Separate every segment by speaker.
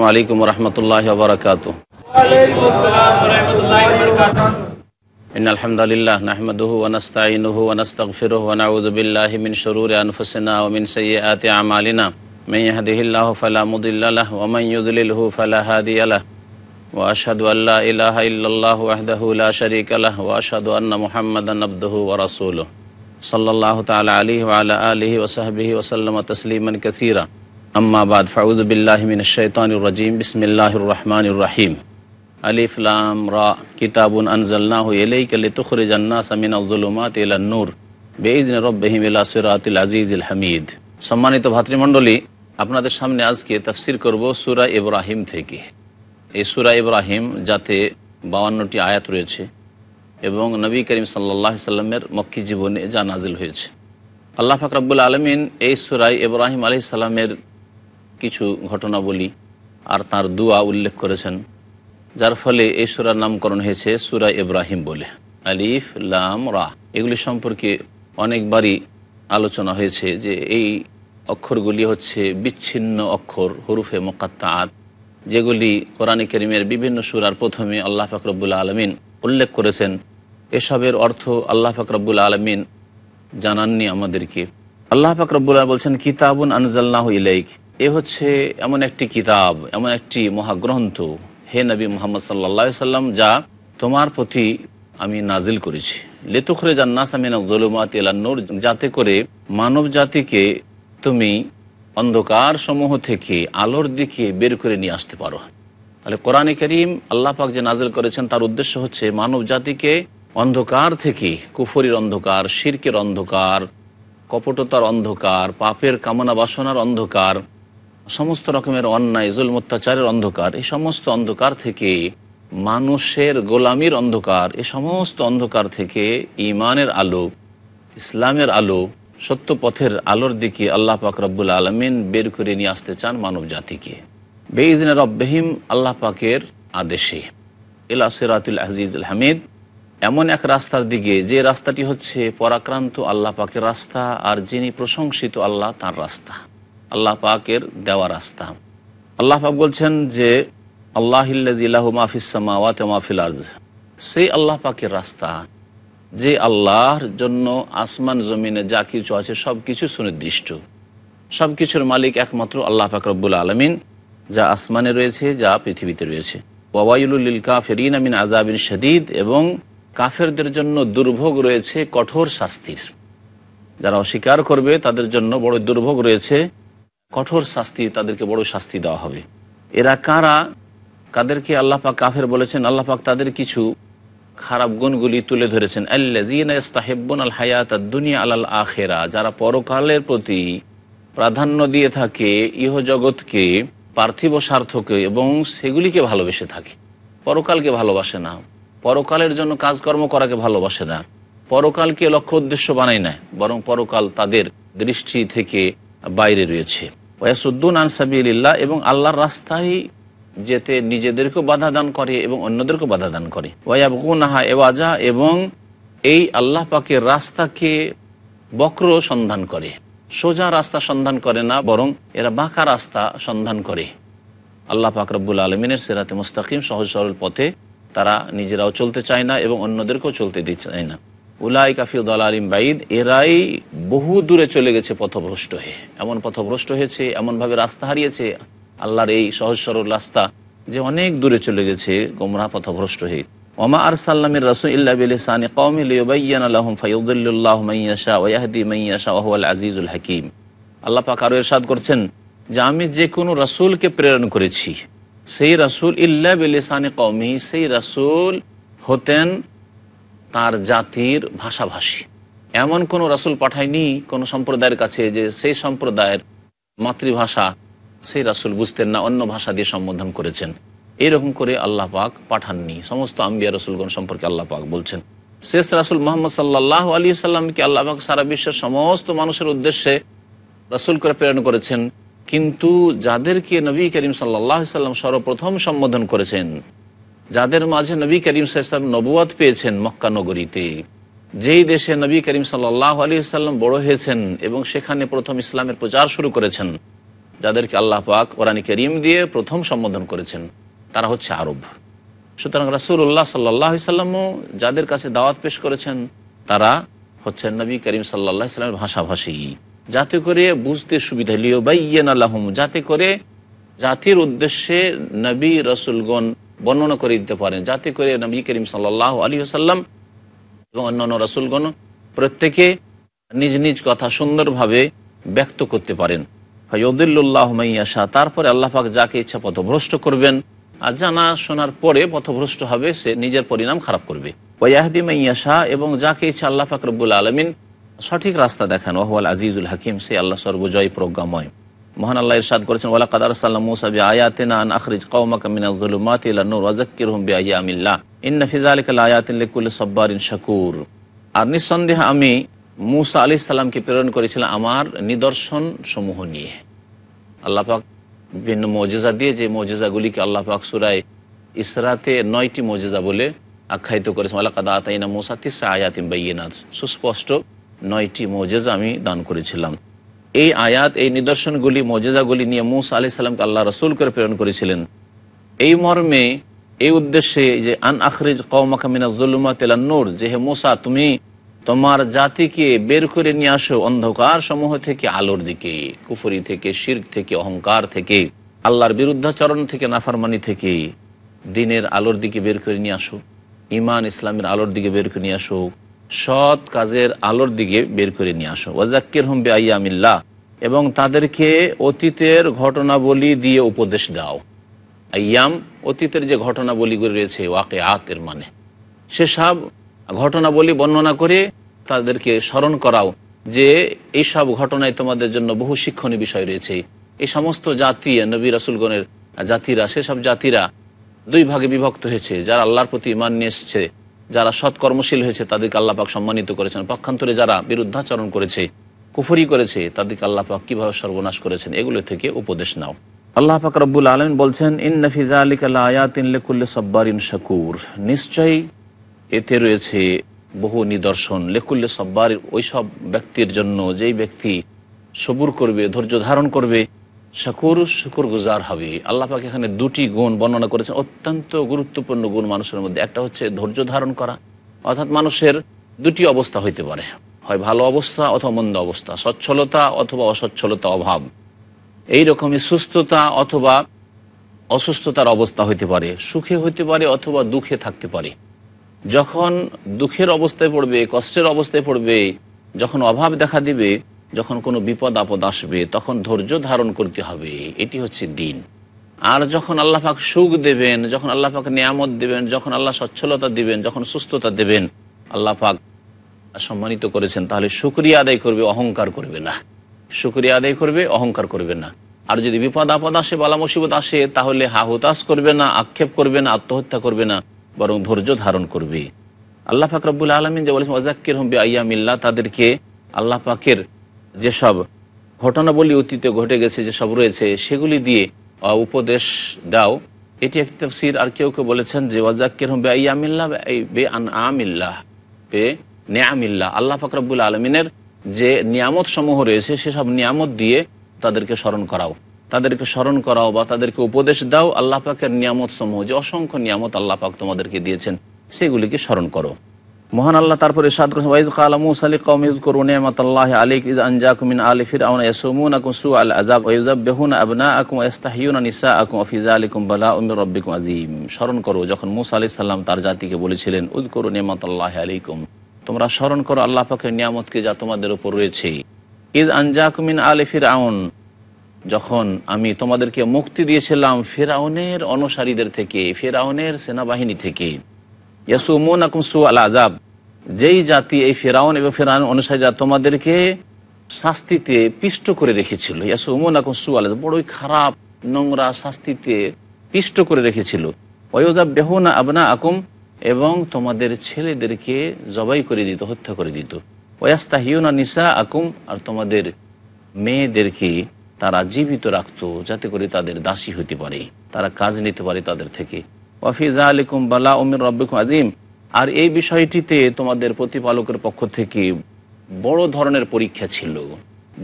Speaker 1: السلام علیکم ورحمۃ اللہ وبرکاتہ ان الحمد للہ نحمده ونستعینه ونستغفره ونعوذ بالله من شرور انفسنا ومن سیئات اعمالنا من يهده الله فلا مضل له ومن يضلله فلا هادي له واشهد ان لا اله الا الله وحده لا شريك له واشهد ان محمدا عبده ورسوله صلی اللہ تعالی علیہ وعلی آلہ وصحبہ وسلم تسلیما کثیرا আম্মাবাদ ফাউজবিল্লাহমিনশাইতানুরজিম বিসমিল্লাহির রহমানুর রাহিম আলিফলাম রা কিতাবুন আনজাল্লাহু ইলাইকা লিতুখরিজান নাসা মিনাল যুলুমাতি ইলান নূর বেইযিন রাব্বিহিম ইলা সিরাতিল আজিজিল হামিদ সম্মানিত ভাতৃমণ্ডলী আপনাদের সামনে আজকে তফসির করব সুরা ইব্রাহিম থেকে এই সুরা ইব্রাহিম যাতে বাউান্নটি আয়াত রয়েছে এবং নবী করিম সাল্লাহ সাল্লামের মক্কি জীবনে যা নাজিল হয়েছে আল্লাহ ফাকরাবুল আলমিন এই সুরাই ইব্রাহিম আলি সাল্লামের কিছু ঘটনাবলী আর তার দুয়া উল্লেখ করেছেন যার ফলে এই সুরার নামকরণ হয়েছে সুরা ইব্রাহিম বলে আলিফ লাম রাহ এগুলি সম্পর্কে অনেকবারই আলোচনা হয়েছে যে এই অক্ষরগুলি হচ্ছে বিচ্ছিন্ন অক্ষর হরুফে মোকাত্তাত যেগুলি কোরআন করিমের বিভিন্ন সুরার প্রথমে আল্লাহ ফাকরবুল আলমিন উল্লেখ করেছেন এসবের অর্থ আল্লাহ ফাকরবুল আলমিন জানাননি আমাদেরকে আল্লাহ ফাকরবুল্লাহ বলছেন কিতাবুন আনজাল্লাহ ইলাইক এ হচ্ছে এমন একটি কিতাব এমন একটি মহাগ্রন্থ হে নবী মোহাম্মদ সাল্লা সাল্লাম যা তোমার প্রতি আমি নাজিল করেছি লেতুখরে জান্নাস আমিন জলুমাত ইলান্নুর যাতে করে মানব জাতিকে তুমি অন্ধকার সমূহ থেকে আলোর দিকে বের করে নিয়ে আসতে পারো তাহলে কোরআনে করিম আল্লাহ পাক যে নাজিল করেছেন তার উদ্দেশ্য হচ্ছে মানব জাতিকে অন্ধকার থেকে কুফরির অন্ধকার শিরকের অন্ধকার কপটতার অন্ধকার পাপের কামনা বাসনার অন্ধকার সমস্ত রকমের অন্যায় জুল অত্যাচারের অন্ধকার এই সমস্ত অন্ধকার থেকে মানুষের গোলামির অন্ধকার এ সমস্ত অন্ধকার থেকে ইমানের আলো ইসলামের আলো সত্য পথের আলোর দিকে আল্লাহ পাক রব্বুল আলমিন বের করে নিয়ে আসতে চান মানব জাতিকে বেঈদিন রব্বাহিম আল্লাহ পাকের আদেশে এলা সিরাতুল আজিজ হামিদ এমন এক রাস্তার দিকে যে রাস্তাটি হচ্ছে পরাক্রান্ত আল্লাহ পাকের রাস্তা আর যিনি প্রশংসিত আল্লাহ তার রাস্তা আল্লাহ পাকের দেওয়া রাস্তা আল্লাহ পাক বলছেন যে আল্লাহ মাফিসামাওয়াত আর্জ সেই আল্লাহ পাকের রাস্তা যে আল্লাহর জন্য আসমান জমিনে যা কিছু আছে সব কিছু সুনির্দিষ্ট সব কিছুর মালিক একমাত্র আল্লাহ পাক রব্বুল আলমিন যা আসমানে রয়েছে যা পৃথিবীতে রয়েছে ওয়াবাইলুল কাফেরিন আমিন আজাবিন শদীদ এবং কাফেরদের জন্য দুর্ভোগ রয়েছে কঠোর শাস্তির যারা অস্বীকার করবে তাদের জন্য বড় দুর্ভোগ রয়েছে কঠোর শাস্তি তাদেরকে বড় শাস্তি দেওয়া হবে এরা কারা কাদেরকে আল্লাহ পাক কাফের বলেছেন আল্লাহ পাক তাদের কিছু খারাপ গুণগুলি তুলে ধরেছেন আল্লাহবন আল হায়াত দুনিয়া আলাল আখেরা যারা পরকালের প্রতি প্রাধান্য দিয়ে থাকে ইহ জগৎকে পার্থিব স্বার্থকে এবং সেগুলিকে ভালোবেসে থাকে পরকালকে ভালোবাসে না পরকালের জন্য কাজকর্ম করাকে ভালোবাসে না পরকালকে লক্ষ্য উদ্দেশ্য বানায় না বরং পরকাল তাদের দৃষ্টি থেকে বাইরে রয়েছে ওয়াসুদ্দুন আনসাবিল্লাহ এবং আল্লাহর রাস্তায় যেতে নিজেদেরকেও বাধা দান করে এবং অন্যদেরকেও বাধা দান করে ওয়াবগুনাহা এওয়াজা এবং এই আল্লাহ পাকের রাস্তাকে বক্র সন্ধান করে সোজা রাস্তা সন্ধান করে না বরং এরা বাঁকা রাস্তা সন্ধান করে আল্লাহ পাক রব্বুল আলমিনের সেরাতে মুস্তাকিম সহজ সরল পথে তারা নিজেরাও চলতে চায় না এবং অন্যদেরকেও চলতে দিতে চায় না উলাই কাফি দল আলিম বাইদ এরাই বহু দূরে চলে গেছে পথভ্রষ্ট হয়ে এমন পথভ্রষ্ট হয়েছে এমনভাবে রাস্তা হারিয়েছে আল্লাহর এই সহজ সরল রাস্তা যে অনেক দূরে চলে গেছে গোমরা পথভ্রষ্ট হয়ে ওমা আর সাল্লামের রসুল্লাহসান আজিজুল হাকিম আল্লাহ পাক এর এরশাদ করছেন যে আমি যে কোনো রসুলকে প্রেরণ করেছি সেই রসুল ইল্লা বিলিসানি কৌমি সেই রসুল হতেন তার জাতির ভাষাভাষী এমন কোনো রাসুল পাঠায়নি কোনো সম্প্রদায়ের কাছে যে সেই সম্প্রদায়ের মাতৃভাষা সেই রাসুল বুঝতেন না অন্য ভাষা দিয়ে সম্বোধন করেছেন এরকম করে আল্লাহ পাক পাঠাননি সমস্ত আম্বিয়া রসুলগণ সম্পর্কে আল্লাহ পাক বলছেন শেষ রাসুল মোহাম্মদ সাল্লাহ আলী সাল্লামকে আল্লাহ পাক সারা বিশ্বের সমস্ত মানুষের উদ্দেশ্যে রাসুল করে প্রেরণ করেছেন কিন্তু যাদেরকে নবী করিম সাল্লাহ সাল্লাম সর্বপ্রথম সম্বোধন করেছেন যাদের মাঝে নবী করিম সাল্লাম নবুয়াদ পেয়েছেন মক্কা নগরীতে যেই দেশে নবী করিম সাল্লাহ আলী সাল্লাম বড় হয়েছেন এবং সেখানে প্রথম ইসলামের প্রচার শুরু করেছেন যাদেরকে আল্লাহ পাক ওরানি করিম দিয়ে প্রথম সম্বোধন করেছেন তারা হচ্ছে আরব সুতরাং রাসুল্লাহ সাল্লাহ সাল্লামও যাদের কাছে দাওয়াত পেশ করেছেন তারা হচ্ছেন নবী করিম সাল্লাহ ইসলামের ভাষাভাষী যাতে করে বুঝতে সুবিধা লিও বাইয়েন আল্লাহম যাতে করে জাতির উদ্দেশ্যে নবী রসুলগণ বর্ণনা করে দিতে পারেন যাতে করে নবী করিম সাল্লাহ আলী আসাল্লাম এবং অন্যান্য রাসুলগণ প্রত্যেকে নিজ নিজ কথা সুন্দরভাবে ব্যক্ত করতে পারেন ফয়দুল্লাহ মাইয়াশা তারপরে আল্লাহাক যাকে ইচ্ছা পথভ্রষ্ট করবেন আর জানা শোনার পরে পথভ্রষ্ট হবে সে নিজের পরিণাম খারাপ করবে ওয়াহদি মাইয়াশা এবং যাকে ইচ্ছা আল্লাহ রব্বুল আলমিন সঠিক রাস্তা দেখান ওহওয়াল আজিজুল হাকিম সে আল্লাহ সর্বজয় প্রজ্ঞাময় মহান আল্লাহ ইরশাদ করেছেন ওয়ালা কাদার সাল্লাম মুসাবি আয়াতিন আন আখরিজ কওমাকা মিনাল যুলুমাতি ইলা নূর ওয়াজাক্কিরহুম বিআয়ামিল্লাহ ইন্না ফি যালিকা লায়াতিন লিকুল্লি সাব্বারিন শাকুর আর নিঃসন্দেহে আমি মুসা আলি সাল্লামকে প্রেরণ করেছিলাম আমার নিদর্শন সমূহ নিয়ে আল্লাহ পাক বিভিন্ন মজেজা দিয়ে যে মজেজাগুলিকে আল্লাহ পাক সুরায় ইসরাতে নয়টি মজেজা বলে আখ্যায়িত করেছেন ওলা কাদা আতাইনা মুসা তিসা আয়াতিম বাইয়েনাথ সুস্পষ্ট নয়টি মজেজা আমি দান করেছিলাম এই আয়াত এই নিদর্শনগুলি মজেজাগুলি নিয়ে মুসা আলি সাল্লামকে আল্লাহ রসুল করে প্রেরণ করেছিলেন এই মর্মে এই উদ্দেশ্যে যে আন আখরিজ কৌমাকামিনাজুল্লুমা তেলান্নুর যে হে মোসা তুমি তোমার জাতিকে বের করে নিয়ে আসো অন্ধকার সমূহ থেকে আলোর দিকে কুফরি থেকে শির্ক থেকে অহংকার থেকে আল্লাহর বিরুদ্ধাচরণ থেকে নাফারমানি থেকে দিনের আলোর দিকে বের করে নিয়ে আসো ইমান ইসলামের আলোর দিকে বের করে নিয়ে আসো সৎ কাজের আলোর দিকে বের করে নিয়ে আসো ওয়াজাক্কির হুম বে আইয়ামিল্লাহ এবং তাদেরকে অতীতের ঘটনাবলী দিয়ে উপদেশ দাও আইয়াম অতীতের যে ঘটনাবলীগুলি রয়েছে ওয়াকে আতের মানে সেসব ঘটনাবলী বর্ণনা করে তাদেরকে স্মরণ করাও যে এইসব ঘটনায় তোমাদের জন্য বহু শিক্ষণীয় বিষয় রয়েছে এই সমস্ত জাতি নবী রাসুলগণের জাতিরা সেসব জাতিরা দুই ভাগে বিভক্ত হয়েছে যারা আল্লাহর প্রতি ইমান নিয়ে এসছে যারা সৎকর্মশীল হয়েছে তাদেরকে আল্লাপাক সম্মানিত করেছেন পক্ষান্তরে যারা বিরুদ্ধাচরণ করেছে কুফরি করেছে তাদেরকে আল্লাপাক কীভাবে সর্বনাশ করেছেন এগুলো থেকে উপদেশ নাও আল্লাহ পাক রব্বুল আলম বলছেন ইন্নফিজা আলী কাল্লা আয়াতিনকুল্লে সব্বারিন শাকুর নিশ্চয়ই এতে রয়েছে বহু নিদর্শন লেকুল্লে সব্বার ওইসব ব্যক্তির জন্য যেই ব্যক্তি সবুর করবে ধৈর্য ধারণ করবে শকুর শুকুর গুজার হবে আল্লাহ এখানে দুটি গুণ বর্ণনা করেছেন অত্যন্ত গুরুত্বপূর্ণ গুণ মানুষের মধ্যে একটা হচ্ছে ধৈর্য ধারণ করা অর্থাৎ মানুষের দুটি অবস্থা হইতে পারে হয় ভালো অবস্থা অথবা মন্দ অবস্থা সচ্ছলতা অথবা অসচ্ছলতা অভাব এই রকমই সুস্থতা অথবা অসুস্থতার অবস্থা হইতে পারে সুখে হইতে পারে অথবা দুঃখে থাকতে পারে যখন দুঃখের অবস্থায় পড়বে কষ্টের অবস্থায় পড়বে যখন অভাব দেখা দিবে যখন কোনো বিপদ আপদ আসবে তখন ধৈর্য ধারণ করতে হবে এটি হচ্ছে দিন আর যখন আল্লাহাক সুখ দেবেন যখন আল্লাহ পাক নিয়ামত দেবেন যখন আল্লাহ সচ্ছলতা দেবেন যখন সুস্থতা দেবেন আল্লাহ পাক সম্মানিত করেছেন তাহলে সুক্রিয়া আদায় করবে অহংকার করবে না সুক্রিয়া আদায় করবে অহংকার করবে না আর যদি বিপদ আপদ আসে বালা মুসিবত আসে তাহলে হাহুতাস করবে না আক্ষেপ করবে না আত্মহত্যা করবে না বরং ধৈর্য ধারণ করবে আল্লাহ পাক রব্বুল আলমিন যে বলেছেন ওজাক্কির হম্বি আইয়ামিল্লা তাদেরকে আল্লাহ পাকের যেসব ঘটনাবলী অতীতে ঘটে গেছে যেসব রয়েছে সেগুলি দিয়ে উপদেশ দাও এটি একটি তফসির আর কেউ কেউ বলেছেন যে ওয়াজাক্কির বে আমিল্লাহ বে আন আমিল্লাহ বে নেয়ামিল্লাহ আল্লাহ ফাকরাবুল আলমিনের যে নিয়ামত সমূহ রয়েছে সেসব নিয়ামত দিয়ে তাদেরকে স্মরণ করাও তাদেরকে স্মরণ করাও বা তাদেরকে উপদেশ দাও আল্লাহ পাকের নিয়ামত সমূহ যে অসংখ্য নিয়ামত আল্লাহ পাক তোমাদেরকে দিয়েছেন সেগুলিকে স্মরণ করো মহান আল্লাহ তারপরে সাদ করেছেন ওয়াইদ কাল মুসা আলী কৌমিজ করুন নেমাতাল্লাহ আলিক ইজ আঞ্জা কুমিন আলি ফির আউন ইয়াসুমুন আকুম সু আল আযাব ওয়াইজাব বেহুন আবনা আকুম ইস্তাহিউন নিসা আকুম ফিজা আলিকুম বালা উমির রব্বিকুম আজিম স্মরণ করো যখন মুসা আলি সাল্লাম তার জাতিকে বলেছিলেন উদ করুন নেমাতাল্লাহ আলাইকুম তোমরা স্মরণ করো আল্লাহ পাকের নিয়ামতকে যা তোমাদের উপর রয়েছে ইজ ইদ কুমিন আলি ফির আউন যখন আমি তোমাদেরকে মুক্তি দিয়েছিলাম ফেরাউনের অনুসারীদের থেকে ফেরাউনের সেনাবাহিনী থেকে ইয়াসুমুন আকুম আজাব যেই জাতি এই ফেরাউন এবং ফেরাউন যা তোমাদেরকে শাস্তিতে পিষ্ট করে রেখেছিল ইয়াসুমুন আকুম আজাব বড়ই খারাপ নোংরা শাস্তিতে পিষ্ট করে রেখেছিল ওয়োজাব বেহুনা আবনা আকুম এবং তোমাদের ছেলেদেরকে জবাই করে দিত হত্যা করে দিত ওয়াস্তা হিউনা নিসা আকুম আর তোমাদের মেয়েদেরকে তারা জীবিত রাখতো যাতে করে তাদের দাসী হতে পারে তারা কাজ নিতে পারে তাদের থেকে ওয়াফিজা আলিকুম বালা উমির রব্বিকুম আজিম আর এই বিষয়টিতে তোমাদের প্রতিপালকের পক্ষ থেকে বড় ধরনের পরীক্ষা ছিল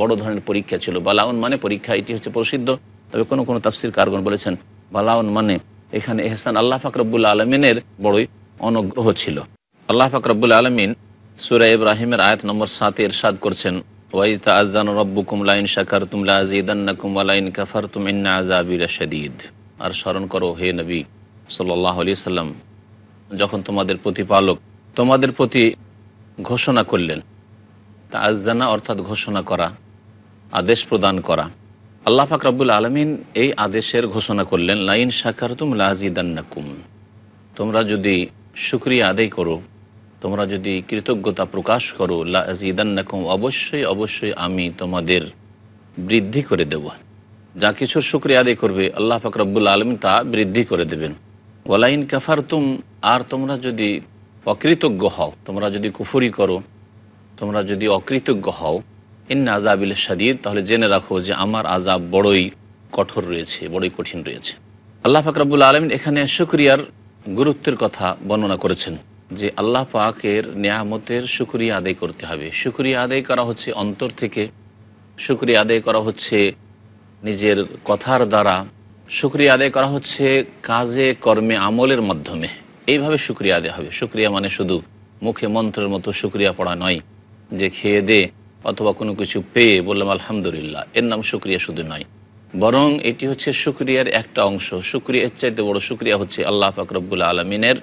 Speaker 1: বড় ধরনের পরীক্ষা ছিল বালাউন মানে পরীক্ষা এটি হচ্ছে প্রসিদ্ধ তবে কোনো কোনো তাফসির কারগণ বলেছেন বালাউন মানে এখানে এহসান আল্লাহ ফাকরবুল্লা আলমিনের বড়ই অনুগ্রহ ছিল আল্লাহ ফাকরবুল আলমিন সুরা ইব্রাহিমের আয়াত নম্বর সাতে এরশাদ করছেন কাফার আর স্মরণ করো হে নবী সাল্লাহ আলি সাল্লাম যখন তোমাদের প্রতিপালক তোমাদের প্রতি ঘোষণা করলেন তা আজানা অর্থাৎ ঘোষণা করা আদেশ প্রদান করা আল্লাহ ফাকরাবুল আলমিন এই আদেশের ঘোষণা করলেন লাইন শাখার তুম লাজিদান্নাকুম তোমরা যদি সুক্রিয়া আদায় করো তোমরা যদি কৃতজ্ঞতা প্রকাশ করো লাজিদান্নাকুম অবশ্যই অবশ্যই আমি তোমাদের বৃদ্ধি করে দেব যা কিছু শুক্রিয়া আদায় করবে আল্লাহ ফাকরাবুল আলমিন তা বৃদ্ধি করে দেবেন ওলাইন কাফারতুম আর তোমরা যদি অকৃতজ্ঞ হও তোমরা যদি কুফুরি করো তোমরা যদি অকৃতজ্ঞ হও ইন্না আজাবিল সাদিদ তাহলে জেনে রাখো যে আমার আজাব বড়ই কঠোর রয়েছে বড়ই কঠিন রয়েছে আল্লাহ ফাকরাবুল রাবুল আলমিন এখানে শুক্রিয়ার গুরুত্বের কথা বর্ণনা করেছেন যে আল্লাহ পাকের নিয়ামতের সুক্রিয়া আদায় করতে হবে সুক্রিয়া আদায় করা হচ্ছে অন্তর থেকে সুক্রিয়া আদায় করা হচ্ছে নিজের কথার দ্বারা শুক্রিয়া আদায় করা হচ্ছে কাজে কর্মে আমলের মাধ্যমে এইভাবে শুক্রিয়া আদায় হবে শুক্রিয়া মানে শুধু মুখে মন্ত্রের মতো শুক্রিয়া পড়া নয় যে খেয়ে দে অথবা কোনো কিছু পেয়ে বললাম আলহামদুলিল্লাহ এর নাম শুক্রিয়া শুধু নয় বরং এটি হচ্ছে শুক্রিয়ার একটা অংশ শুক্রিয়ার চাইতে বড় শুক্রিয়া হচ্ছে আল্লাহ ফাকরবুল আলমিনের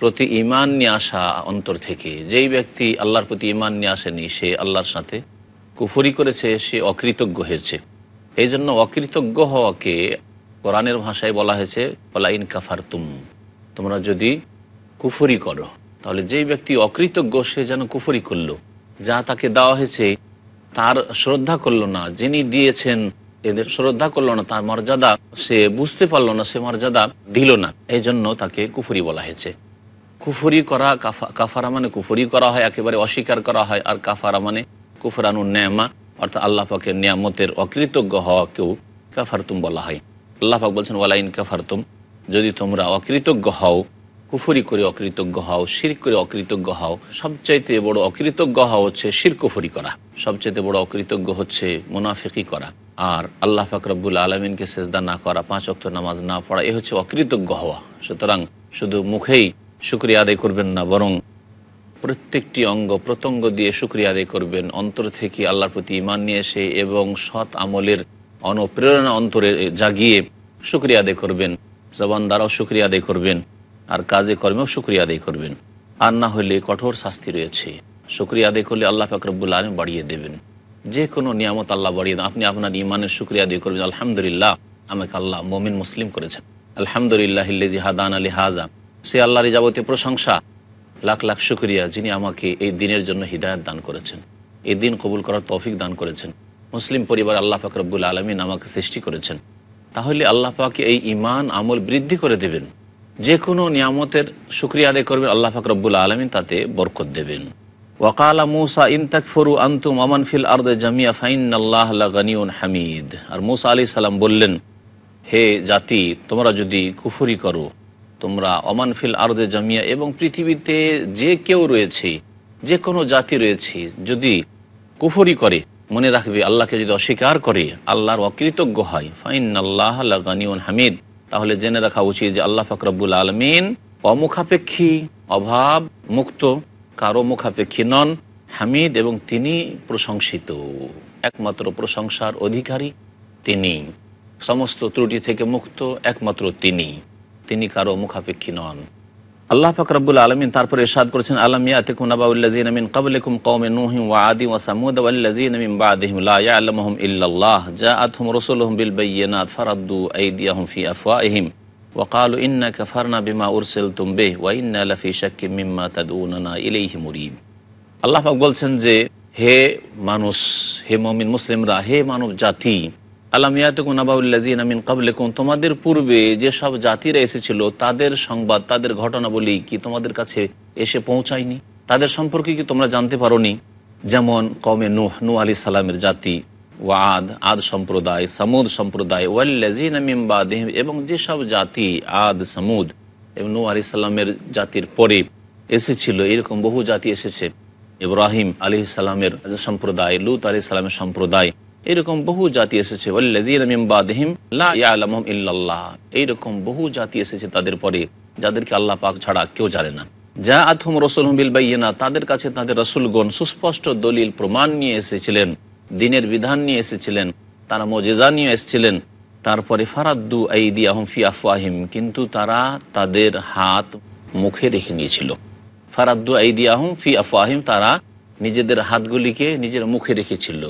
Speaker 1: প্রতি ইমান নিয়ে আসা অন্তর থেকে যেই ব্যক্তি আল্লাহর প্রতি ইমান নিয়ে আসেনি সে আল্লাহর সাথে কুফরি করেছে সে অকৃতজ্ঞ হয়েছে এই জন্য অকৃতজ্ঞ হওয়াকে কোরআনের ভাষায় বলা হয়েছে পলাইন কাফার তুম তোমরা যদি কুফরি করো তাহলে যেই ব্যক্তি অকৃতজ্ঞ সে যেন কুফরি করল যা তাকে দেওয়া হয়েছে তার শ্রদ্ধা করল না যিনি দিয়েছেন এদের শ্রদ্ধা করলো না তার মর্যাদা সে বুঝতে পারলো না সে মর্যাদা দিল না এই জন্য তাকে কুফুরি বলা হয়েছে কুফুরি করা কাফা কাফারা মানে কুফুরি করা হয় একেবারে অস্বীকার করা হয় আর কাফারা মানে কুফরানুন্নয়মা অর্থাৎ আল্লাহ পাকের নিয়ামতের অকৃতজ্ঞ হওয়াকেও কাফারতুম বলা হয় আল্লাহাক বলছেন ওয়ালাইন কাফারতুম যদি তোমরা অকৃতজ্ঞ হও কুফরি করে অকৃতজ্ঞ হও শির করে অকৃতজ্ঞ হও সবচাইতে বড় অকৃতজ্ঞ হওয়া হচ্ছে শির কুফরি করা সবচাইতে বড় অকৃতজ্ঞ হচ্ছে মুনাফিকি করা আর আল্লাহ ফাকরাবুল আলমিনকে সেজদা না করা পাঁচ অক্ত নামাজ না পড়া এ হচ্ছে অকৃতজ্ঞ হওয়া সুতরাং শুধু মুখেই শুক্রিয়া আদায় করবেন না বরং প্রত্যেকটি অঙ্গ প্রত্যঙ্গ দিয়ে সুক্রিয়া আদায় করবেন অন্তর থেকে আল্লাহর প্রতি ইমান নিয়ে এসে এবং সৎ আমলের অনুপ্রেরণা অন্তরে জাগিয়ে সুক্রিয়া আদায় করবেন জবান দ্বারাও সুক্রিয়া আদায় করবেন আর কাজে কর্মেও সুক্রিয়া আদায় করবেন আর না হলে কঠোর শাস্তি রয়েছে সুক্রিয়া আদায় করলে আল্লাহ ফাকরবুল আলম বাড়িয়ে দেবেন যে কোনো নিয়ামত আল্লাহ বাড়িয়ে দেন আপনি আপনার ইমানের সুক্রিয়া আদায় করবেন আলহামদুলিল্লাহ আমাকে আল্লাহ মমিন মুসলিম করেছেন আলহামদুলিল্লাহ হাদান আলী হাজা সে আল্লাহর যাবতীয় প্রশংসা লাখ লাখ শুক্রিয়া যিনি আমাকে এই দিনের জন্য হৃদায়ত দান করেছেন এই দিন কবুল করার তৌফিক দান করেছেন মুসলিম পরিবার আল্লাহ পাক রব্বুল আলমিন আমাকে সৃষ্টি করেছেন তাহলে আল্লাহ পাক এই ইমান আমল বৃদ্ধি করে দেবেন যে কোনো নিয়ামতের সুক্রিয়া আদায় করবেন আল্লাহ পাক রব্বুল আলমিন তাতে বরকত দেবেন ওয়াকালা মুসা ইনতাক ফরু আন্তুম আমান ফিল আর্দ জামিয়া ফাইন আল্লাহ গানিউন হামিদ আর মুসা আলি সালাম বললেন হে জাতি তোমরা যদি কুফুরি করো তোমরা অমান ফিল আর্দে জামিয়া এবং পৃথিবীতে যে কেউ রয়েছে যে কোনো জাতি রয়েছে যদি কুফরি করে মনে রাখবে আল্লাহকে যদি অস্বীকার করে আল্লাহর অকৃতজ্ঞ হয় ফাইন আল্লাহ গানিউন হামিদ তাহলে জেনে রাখা উচিত যে আল্লাহ ফাকরাবুল আলমিন অমুখাপেক্ষী অভাব মুক্ত কারো মুখাপেক্ষী নন হামিদ এবং তিনি প্রশংসিত একমাত্র প্রশংসার অধিকারী তিনি সমস্ত ত্রুটি থেকে মুক্ত একমাত্র তিনি তিনি কারো মুখাপেক্ষী নন আল্লাহ ফাকরাবুল আলমিন তারপর এরশাদ করেছেন আলম ইয়াতিকুম নাবাউল্লাজিন মিন ক্বাবলিকুম কওমি নূহিন ওয়া আদি ওয়া সামুদ ওয়াল্লাজিন মিন বাদিহিম লা ইয়ালামুহুম ইল্লাল্লাহ জাআতহুম রাসূলুহুম বিল বাইয়িনাত ফারাদ্দু আইদিয়াহুম ফি আফওয়াহিম ওয়া ক্বালু ইন্না কাফারনা বিমা উরসিলতুম বিহি ওয়া ইন্না লাফি শাক্কিম মিম্মা তাদউনানা ইলাইহি মুরিব আল্লাহ পাক বলছেন যে হে মানুষ হে মুমিন মুসলিমরা হে মানব জাতি আলামিয়াতুকুনাবাউল্লাজিন কাবলেকুম তোমাদের পূর্বে যেসব জাতিরা এসেছিল তাদের সংবাদ তাদের ঘটনাবলী কি তোমাদের কাছে এসে পৌঁছায়নি তাদের সম্পর্কে কি তোমরা জানতে পারোনি যেমন কমে নুহ নু আলি সালামের জাতি ওয়াদ আদ সম্প্রদায় সামুদ সম্প্রদায় ওয়াল্লাজিন বাদিম এবং যেসব জাতি আদ সামুদ এবং নু আলি সাল্লামের জাতির পরে এসেছিল এরকম বহু জাতি এসেছে ইব্রাহিম আলি সালামের সম্প্রদায় লুত আলি সালামের সম্প্রদায় এরকম বহু জাতি এসেছে ইল্লাল্লাহ এইরকম বহু জাতি এসেছে তাদের পরে যাদেরকে আল্লাহ পাক ছাড়া কেউ জানে না যা আথম রসুলহমিল বাইয়েনা তাদের কাছে তাদের রসুলগণ সুস্পষ্ট দলিল প্রমাণ নিয়ে এসেছিলেন দিনের বিধান নিয়ে এসেছিলেন তারা মজেজা নিয়ে এসেছিলেন তারপরে ফারাদ্দু আইদি আহমফি আফওয়াহিম কিন্তু তারা তাদের হাত মুখে রেখে নিয়েছিল ফারাদ্দু আইদি আহম ফি আফওয়াহিম তারা নিজেদের হাতগুলিকে নিজের মুখে রেখেছিল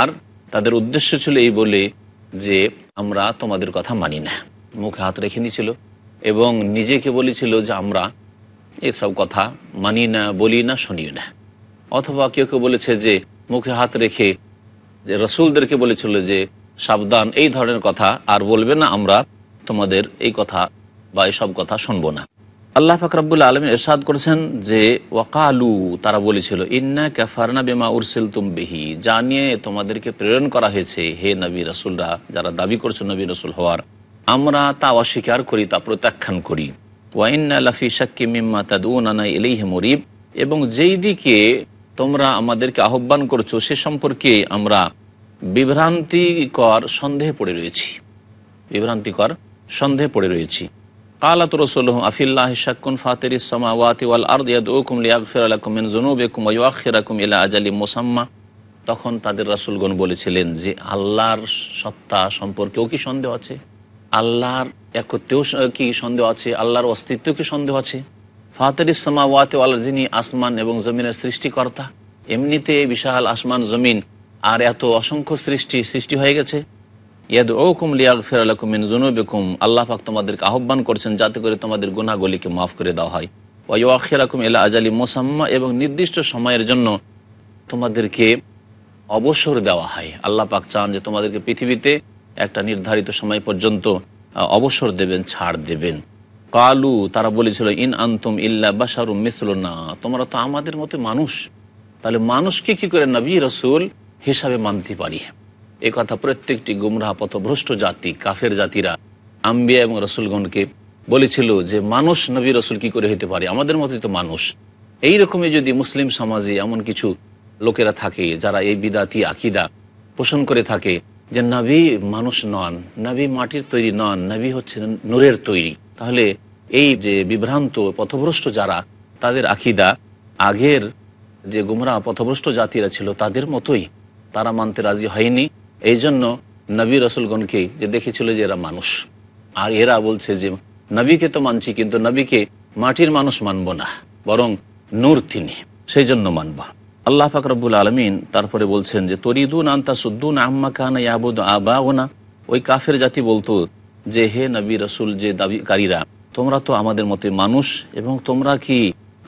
Speaker 1: আর তাদের উদ্দেশ্য ছিল এই বলে যে আমরা তোমাদের কথা মানি না মুখে হাত রেখে নিয়েছিল এবং নিজেকে বলেছিল যে আমরা এসব কথা মানি না বলি না শুনি না অথবা কেউ কেউ বলেছে যে মুখে হাত রেখে যে রসুলদেরকে বলেছিল যে সাবধান এই ধরনের কথা আর বলবে না আমরা তোমাদের এই কথা বা এসব কথা শুনবো না আল্লাহ ফাকরাবুল আলম এরশাদ করেছেন যে ওয়াকালু তারা বলেছিল ইন্না ক্যাফারনা বেমা উরসেল তুমবিহি যা নিয়ে তোমাদেরকে প্রেরণ করা হয়েছে হে নবী রসুলরা যারা দাবি করছে নবী রসুল হওয়ার আমরা তা অস্বীকার করি তা প্রত্যাখ্যান করি ওয়াইন্না লাফি শাক্কি মিম্মা এলি হে মরিব এবং যেই দিকে তোমরা আমাদেরকে আহ্বান করছো সে সম্পর্কে আমরা বিভ্রান্তিকর সন্দেহে পড়ে রয়েছি বিভ্রান্তিকর সন্দেহে পড়ে রয়েছি قالت رسولهم أفي الله شك فاطر السماوات والأرض يدعوكم ليغفر لكم من ذنوبكم ويؤخركم إلى أجل مسمى তখন তাদের রাসুলগণ বলেছিলেন যে আল্লাহর সত্তা সম্পর্কেও কি সন্দেহ আছে আল্লাহর একত্রেও কি সন্দেহ আছে আল্লাহর অস্তিত্ব কি সন্দেহ আছে ফাতের ইসলামা ওয়াতে আল্লাহ যিনি আসমান এবং জমিনের সৃষ্টিকর্তা এমনিতে বিশাল আসমান জমিন আর এত অসংখ্য সৃষ্টি সৃষ্টি হয়ে গেছে আল্লাহাক তোমাদেরকে আহ্বান করছেন যাতে করে তোমাদের গুনাগুলিকে মাফ করে দেওয়া হয় ওয়াখিরাকুম এলা আজালি মোসাম্মা এবং নির্দিষ্ট সময়ের জন্য তোমাদেরকে অবসর দেওয়া হয় আল্লাহ পাক চান যে তোমাদেরকে পৃথিবীতে একটা নির্ধারিত সময় পর্যন্ত অবসর দেবেন ছাড় দেবেন কালু তারা বলেছিল ইন আন্তম ইল্লা বাসারু না তোমরা তো আমাদের মতো মানুষ তাহলে মানুষকে কি করে নবী রসুল হিসাবে মানতে পারি এ কথা প্রত্যেকটি গুমরাহ পথভ্রষ্ট জাতি কাফের জাতিরা আম্বিয়া এবং রসুলগণকে বলেছিল যে মানুষ নবী রসুল কি করে হতে পারে আমাদের মতোই তো মানুষ এই রকমই যদি মুসলিম সমাজে এমন কিছু লোকেরা থাকে যারা এই বিদাতি আকিদা পোষণ করে থাকে যে নাবি মানুষ নন নাবি মাটির তৈরি নন নাবি হচ্ছে নূরের তৈরি তাহলে এই যে বিভ্রান্ত পথভ্রষ্ট যারা তাদের আকিদা আগের যে গুমরা পথভ্রষ্ট জাতিরা ছিল তাদের মতোই তারা মানতে রাজি হয়নি এই জন্য নবী রসুলগণকে যে দেখেছিল যে এরা মানুষ আর এরা বলছে যে নবীকে তো মানছি কিন্তু নবীকে মাটির মানুষ মানব না বরং নূর তিনি সেই জন্য মানবা আল্লাহ ফাকরবুল আলমিন তারপরে বলছেন যে তরিদুন আন্তা সুদ্দুন আম্মা খান ইয়াবুদ আবা ওনা ওই কাফের জাতি বলতো যে হে নবী রসুল যে দাবিকারীরা তোমরা তো আমাদের মতে মানুষ এবং তোমরা কি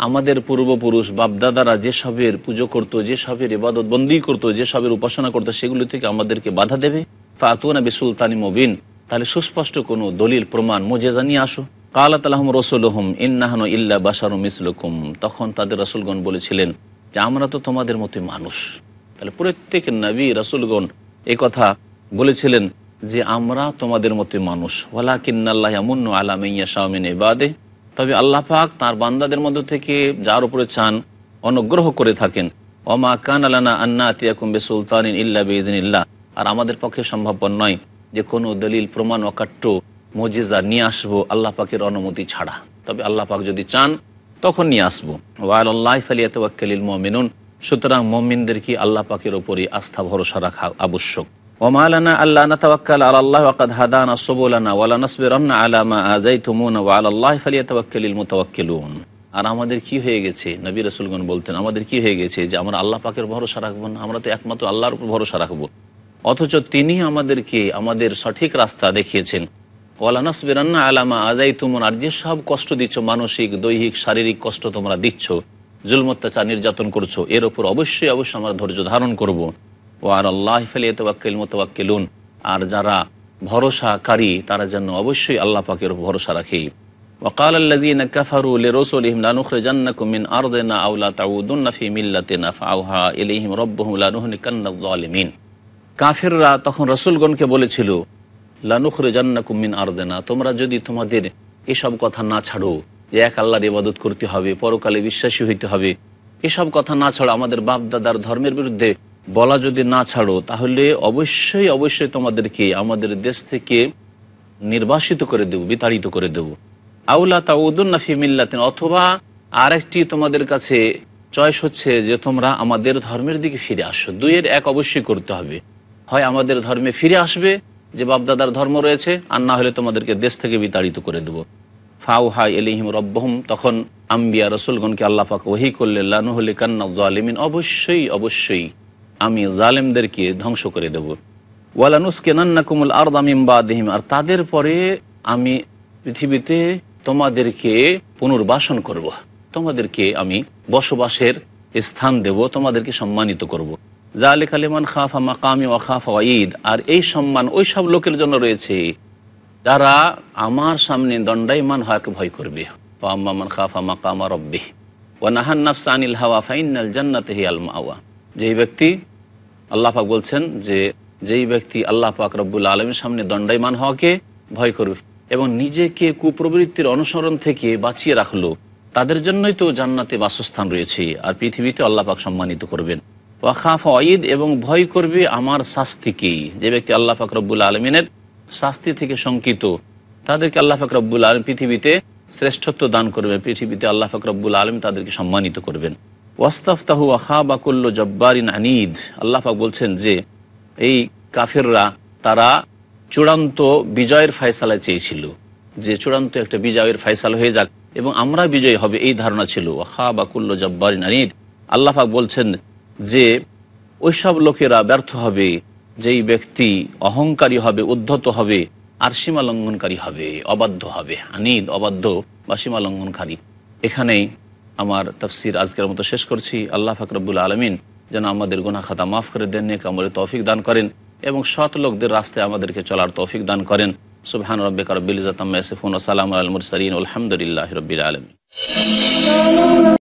Speaker 1: আমাদের পূর্বপুরুষ বাপদাদারা যেসবের পুজো করতো যেসবের ইবাদত বন্দি করত যেসবের উপাসনা করতো সেগুলো থেকে আমাদেরকে বাধা দেবে ফাতুনা বিসুলতানি মুবিন তাহলে সুস্পষ্ট কোনো দলিল প্রমাণ মোজেজা নিয়ে আসো কালাত আলহম রসুল হম ইন্নাহন ইল্লা বাসারু মিসলুকুম তখন তাদের রসুলগণ বলেছিলেন যে আমরা তো তোমাদের মতোই মানুষ তাহলে প্রত্যেক নবী রসুলগণ এ কথা বলেছিলেন যে আমরা তোমাদের মতোই মানুষ ওয়ালাকিন্নাল্লাহ আমুন্ন আলামিয়া শাহমিন ইবাদে তবে আল্লাহ পাক তার বান্দাদের মধ্য থেকে যার উপরে চান অনুগ্রহ করে থাকেন অমা কান আলানা আন্না আতিয়াকুম্বে সুলতানিন ইল্লা বেদিনিল্লা আর আমাদের পক্ষে সম্ভবপর নয় যে কোনো দলিল প্রমাণ অকাট্য মজিজা নিয়ে আসবো আল্লাহ পাকের অনুমতি ছাড়া তবে আল্লাহ পাক যদি চান তখন নিয়ে আসবো ওয়াল আল্লাহ ফালিয়াত ওয়াক্কালিল মমিনুন সুতরাং মমিনদের কি আল্লাহ পাকের ওপরই আস্থা ভরসা রাখা আবশ্যক ওমালানা আল্লাহ নাতাওয়াক্কাল আলাল্লাহ ওয়াকাদ হাদানা সুবুলানা ওয়ালা নাসবিরান্না আলা মা আযাইতুমুনা ওয়া আলাল্লাহি ফালিয়াতাওয়াক্কালিল মুতাওয়াক্কিলুন আর আমাদের কি হয়ে গেছে নবী রসুলগণ বলতেন আমাদের কি হয়ে গেছে যে আমরা আল্লাহ পাকের ভরসা রাখবো না আমরা তো একমাত্র আল্লাহর উপর ভরসা রাখবো অথচ তিনি আমাদেরকে আমাদের সঠিক রাস্তা দেখিয়েছেন ওয়ালানাস বেরান্না আলামা আজাই তুমন আর যে সব কষ্ট দিচ্ছ মানসিক দৈহিক শারীরিক কষ্ট তোমরা দিচ্ছ জুলম অত্যাচার নির্যাতন করছো এর ওপর অবশ্যই অবশ্যই আমরা ধৈর্য ধারণ করবো আর আল্লাহ ফেলিয়ে তোয়াক্কিল মোতোয়াক্কিলুন আর যারা ভরসাকারী তারা যেন অবশ্যই আল্লাহ পাকের ভরসা রাখে কাফিররা তখন রসুলগণকে বলেছিল তোমরা যদি তোমাদের এসব কথা না ছাড়ো যে এক আল্লাহর ইবাদত করতে হবে পরকালে বিশ্বাসী হইতে হবে এসব কথা না ছাড়ো আমাদের বাপ দাদার ধর্মের বিরুদ্ধে বলা যদি না ছাড়ো তাহলে অবশ্যই অবশ্যই তোমাদেরকে আমাদের দেশ থেকে নির্বাসিত করে দেব বিতাড়িত করে দেব আউলা তাউদুল্না ফিমিল্লাতিন অথবা আরেকটি তোমাদের কাছে চয়েস হচ্ছে যে তোমরা আমাদের ধর্মের দিকে ফিরে আসো দুইয়ের এক অবশ্যই করতে হবে হয় আমাদের ধর্মে ফিরে আসবে যে বাপদাদার ধর্ম রয়েছে আর না হলে তোমাদেরকে দেশ থেকে বিতাড়িত করে দেব হাই এলিহিম রব্বহম তখন আম্বিয়া রসুলগণকে আল্লাহাক ওহি করলে লানুহলি কান্না জালিমিন অবশ্যই অবশ্যই আমি জালেমদেরকে ধ্বংস করে দেব নান্না কুমুল আর বা দেহিম আর তাদের পরে আমি পৃথিবীতে তোমাদেরকে পুনর্বাসন করব। তোমাদেরকে আমি বসবাসের স্থান দেব তোমাদেরকে সম্মানিত করব। জালে কালেমান খাফা মাকামি ও খাফা ঈদ আর এই সম্মান ওই সব লোকের জন্য রয়েছে যারা আমার সামনে দণ্ডাইমান হওয়াকে ভয় করবে আম্মামান খাফা মাকামা রব্বি ও আনিল হাওয়া ফাইনাল জান্নাতে মাওয়া যেই ব্যক্তি আল্লাহাক বলছেন যে যেই ব্যক্তি আল্লাহ পাক রব্বুল আলমের সামনে দণ্ডায়মান হওয়াকে ভয় করবে এবং নিজেকে কুপ্রবৃত্তির অনুসরণ থেকে বাঁচিয়ে রাখলো তাদের জন্যই তো জান্নাতে বাসস্থান রয়েছে আর পৃথিবীতে আল্লাহ পাক সম্মানিত করবেন ওয়াখাফ অঈদ এবং ভয় করবে আমার শাস্তিকেই যে ব্যক্তি আল্লাহ পাক রব্বুল আলমিনের শাস্তি থেকে শঙ্কিত তাদেরকে আল্লাহ ফাক রব্বুল আলম পৃথিবীতে শ্রেষ্ঠত্ব দান করবে পৃথিবীতে আল্লাহ পাক রব্বুল আলম তাদেরকে সম্মানিত করবেন ওয়াস্তাফতাহু আহাবা কুল্ল জব্বারিন আনিদ আল্লাহাক বলছেন যে এই কাফেররা তারা চূড়ান্ত বিজয়ের ফয়সালা চেয়েছিল যে চূড়ান্ত একটা বিজয়ের ফয়সালা হয়ে যাক এবং আমরা বিজয়ী হবে এই ধারণা ছিল ওয়াহাবা কুল্ল জব্বারিন আনিদ আল্লাহাক বলছেন যে ওইসব লোকেরা ব্যর্থ হবে যেই ব্যক্তি অহংকারী হবে উদ্ধত হবে আর সীমা লঙ্ঘনকারী হবে অবাধ্য হবে আনিদ অবাধ্য বা সীমালঙ্ঘনকারী লঙ্ঘনকারী এখানেই আমার তফসির আজকের মতো শেষ করছি আল্লাহ ফাকরবুল আলমিন যেন আমাদের গুনা খাতা মাফ করে দেন নেক আমলে তৌফিক দান করেন এবং সৎ লোকদের রাস্তায় আমাদেরকে চলার তৌফিক দান করেন সুবহান রব্বে কারবিল ইজাত আম্মা ইয়াসিফুন ওয়া সালামু আলাল মুরসালিন আলহামদুলিল্লাহি